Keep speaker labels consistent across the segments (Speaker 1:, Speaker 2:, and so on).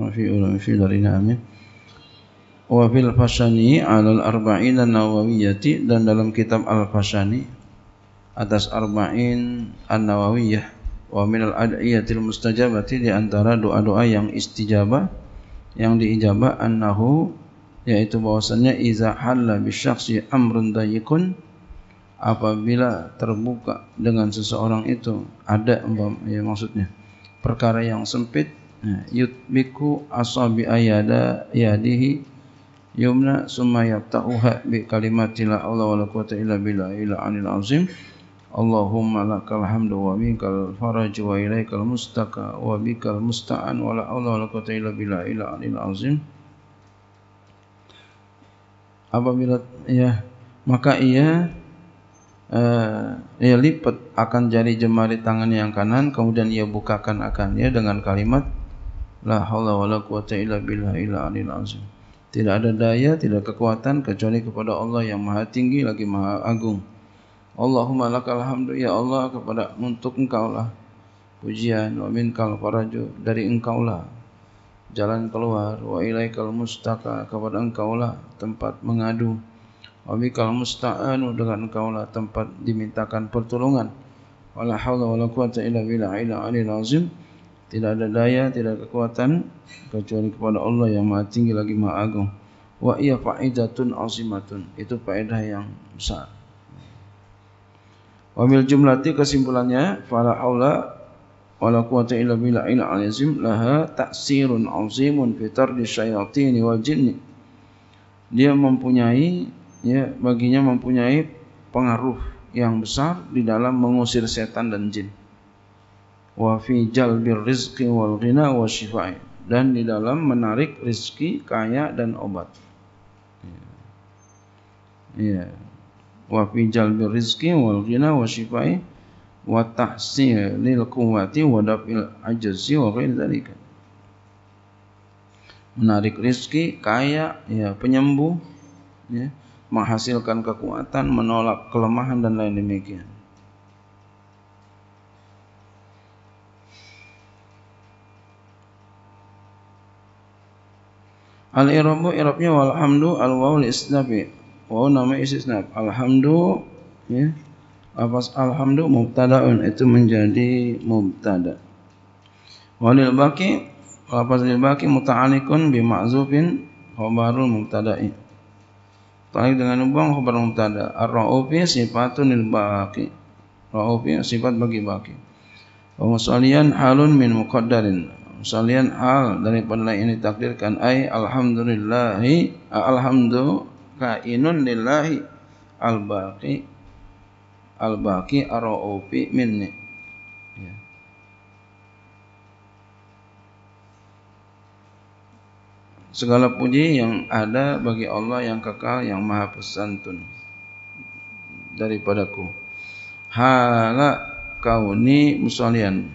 Speaker 1: وفي علوم في دارina amin wa fil fasani alal arba'in dan dalam kitab al-fasani atas arba'in an-nawawiyah wa min al-ad'iyatil mustajabati di antara doa-doa yang istijabah yang diijabah annahu yaitu bahwasannya iza halla bisyakhsi amrun dayyikun apabila terbuka dengan seseorang itu ada ya maksudnya perkara yang sempit yutmiku asabi ayada yadihi yumna summa yabta'uha bi kalimati la haula wala quwwata illa billah ila anil azim Allahumma lakal hamdu wa minkal faraj wa ilaikal mustaka wa bikal musta'an wa la haula wala quwwata illa billah ila anil azim apabila ya maka ia uh, ia lipat akan jari jemari tangan yang kanan kemudian ia bukakan akan ya dengan kalimat La haula wa la quwata illa billah illa alil azim. Tidak ada daya, tidak kekuatan kecuali kepada Allah yang maha tinggi lagi maha agung. Allahumma lakal hamdu ya Allah kepada untuk engkau lah pujian wa minkal faraju dari engkau lah jalan keluar wa ilaikal mustaka kepada engkau lah tempat mengadu wa bikal musta'anu dengan engkau lah tempat dimintakan pertolongan wala haula wala quwata illa billah illa alil azim tidak ada daya, tidak ada kekuatan kecuali kepada Allah yang Maha Tinggi lagi Maha Agung. Wa iya fa'idatun azimatun. Itu faedah yang besar. Wamil jumlati kesimpulannya fala haula wala quwata illa billah ila azim laha ta'sirun azimun fi tardi syayatin wal jinni. Dia mempunyai ya baginya mempunyai pengaruh yang besar di dalam mengusir setan dan jin wa fi jalbir rizqi wal ghina wa syifai dan di dalam menarik rizki kaya dan obat ya wa fi jalbir rizqi wal ghina wa syifai wa tahsinil quwwati wa dafil ajzi wa ghair dzalika menarik rizki kaya ya penyembuh ya menghasilkan kekuatan menolak kelemahan dan lain demikian Al irabu irabnya walhamdu al waw li isnabi. Waw nama isi isnab. Alhamdu ya. Apa alhamdu mubtadaun itu menjadi mubtada. Walil baqi lafaz lil baqi muta'alliqun bi ma'zufin khabarul mubtada'i. Tarik dengan ubang khabar mubtada. Ar-ra'ufi sifatun lil baqi. Ra'ufi sifat bagi baki Wa musaliyan halun min muqaddarin salian al daripada ini takdirkan ai alhamdulillahi alhamdu kainun lillahi al baqi al baqi arofi minni ya. segala puji yang ada bagi Allah yang kekal yang maha pesantun daripadaku hala kauni musalian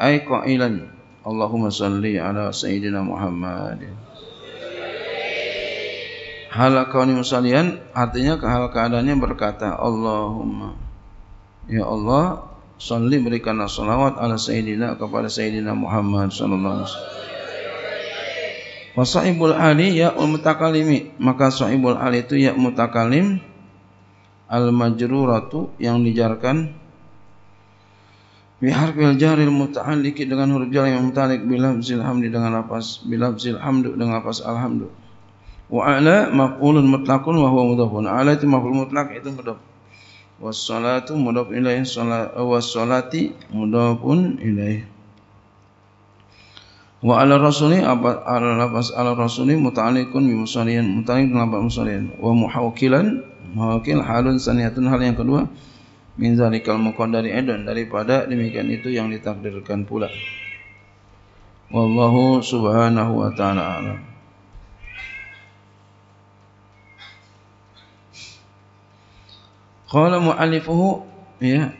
Speaker 1: ai qailan Allahumma salli ala sayyidina Muhammad Hal kauni musalian artinya hal keadaannya berkata Allahumma Ya Allah Salli berikanlah salawat ala sayyidina kepada sayyidina Muhammad sallallahu alaihi wasallam Wa sahibul ali ya mutakalimi maka sahibul ali itu ya mutakalim al majruratu yang dijarkan biharfil jaril muta'alliqi dengan huruf jar yang mutalik bilafzil hamdi dengan lafaz bilafzil hamdu dengan lafaz alhamdu wa ala maf'ulun mutlaqun wa huwa mudhafun ala itu maf'ul mutlak itu mudhaf wassalatu mudhaf ilaihi salat wassalati mudhafun ilaihi wa ala rasuli apa ala lafaz ala rasuli muta'alliqun bi musaliyan muta'alliq dengan lafaz musaliyan wa muhawkilan muhawkil halun saniyatun hal yang kedua min zalikal muqaddari Edon daripada demikian itu yang ditakdirkan pula wallahu subhanahu wa ta'ala alam qala muallifuhu ya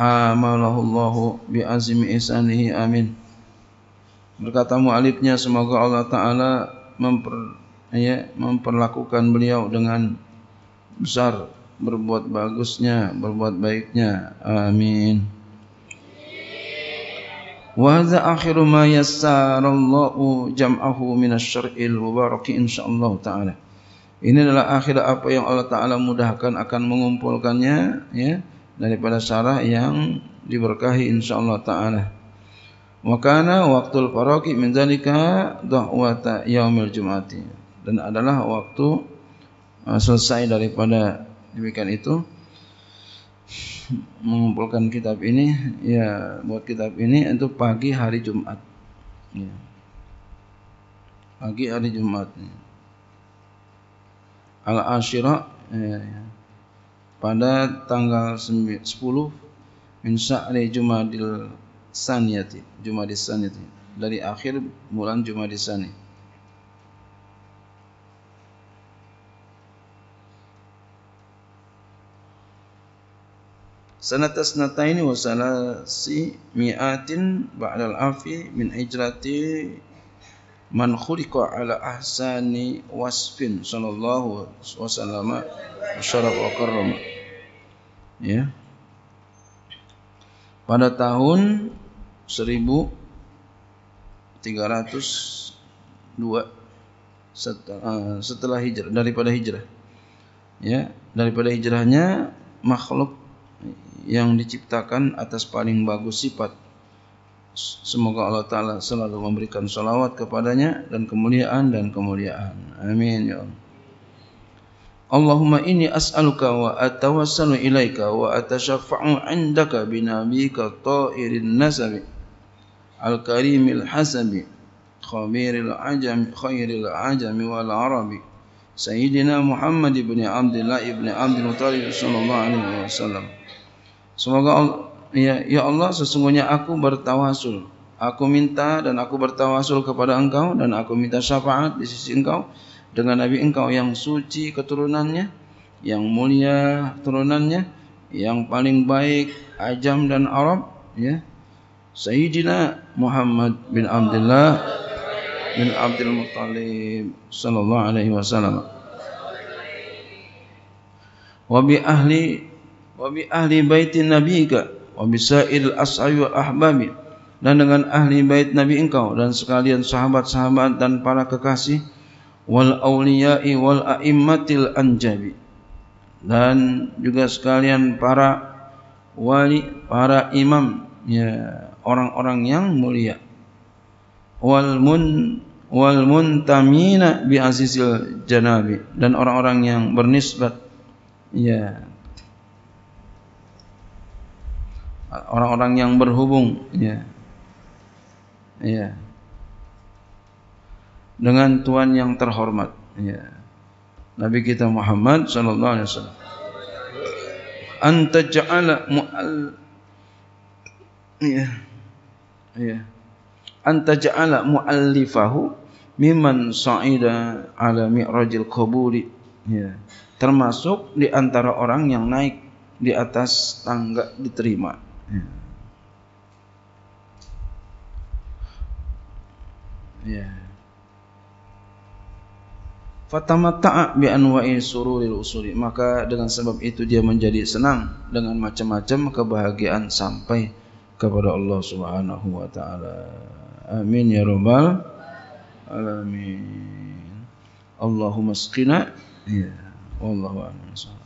Speaker 1: amalahu Allah bi azmi isanihi amin berkata mualifnya semoga Allah taala memper ya, memperlakukan beliau dengan besar berbuat bagusnya, berbuat baiknya. Amin. Wa hadza akhiru ma yassarallahu jam'ahu min asy-syar'il mubarak insyaallah taala. Ini adalah akhir apa yang Allah taala mudahkan akan mengumpulkannya ya daripada syarah yang diberkahi insyaallah taala. Wa kana waqtul faraqi min dzalika dahwata yaumil jum'ati. Dan adalah waktu uh, selesai daripada demikian itu mengumpulkan kitab ini ya buat kitab ini untuk pagi hari Jumat ya. pagi hari Jumat ya. al ashira ya, ya, pada tanggal 10 insya Allah Jumadil Saniyati Jumadil Saniyati dari akhir bulan Jumadil Saniyati sanata sanataini wa salasi mi'atin ba'dal afi min hijrati man khuliqa ala ahsani wasfin sallallahu wasallam syaraf wa karram ya pada tahun 1302 eh, setelah hijrah daripada hijrah ya daripada hijrahnya makhluk yang diciptakan atas paling bagus sifat. Semoga Allah Ta'ala selalu memberikan salawat kepadanya dan kemuliaan dan kemuliaan. Amin. Ya Allah. Allahumma inni as'aluka wa atawassalu ilaika wa atashaffa'u indaka binabika ta'irin nasabi al-karimil hasabi khabiril ajami khairil ajami wal arabi sayyidina Muhammad ibn Abdullah ibn Abdul Muttalib sallallahu alaihi wasallam Semoga Allah, ya, ya Allah sesungguhnya aku bertawasul. Aku minta dan aku bertawasul kepada Engkau dan aku minta syafaat di sisi Engkau dengan nabi Engkau yang suci keturunannya, yang mulia keturunannya, yang paling baik ajam dan Arab, ya. Sayyidina Muhammad bin Abdullah bin Abdul Muttalib sallallahu alaihi wasallam. Wa bi ahli wa bi ahli baitin nabika wa bi sa'il ashabi wal dan dengan ahli bait nabi engkau dan sekalian sahabat-sahabat dan para kekasih wal auliya'i wal a'immatil anjabi dan juga sekalian para wali para imam ya orang-orang yang mulia wal mun wal muntamina bi azizil janabi dan orang-orang yang bernisbat ya orang-orang yang berhubung ya. Ya. Dengan Tuhan yang terhormat ya. Nabi kita Muhammad sallallahu alaihi wasallam. Anta ja'ala mu'al ya. Ya. Anta ja'ala mu'allifahu mimman sa'ida ala mi'rajil qaburi. Ya. Termasuk di antara orang yang naik di atas tangga diterima. Hmm. Ya, Ya. Fatamata'a bi anwa'i sururil usuli. Maka dengan sebab itu dia menjadi senang dengan macam-macam kebahagiaan sampai kepada Allah Subhanahu wa taala. Amin ya rabbal alamin. Allahumma asqina. Ya. Wallahu a'lam.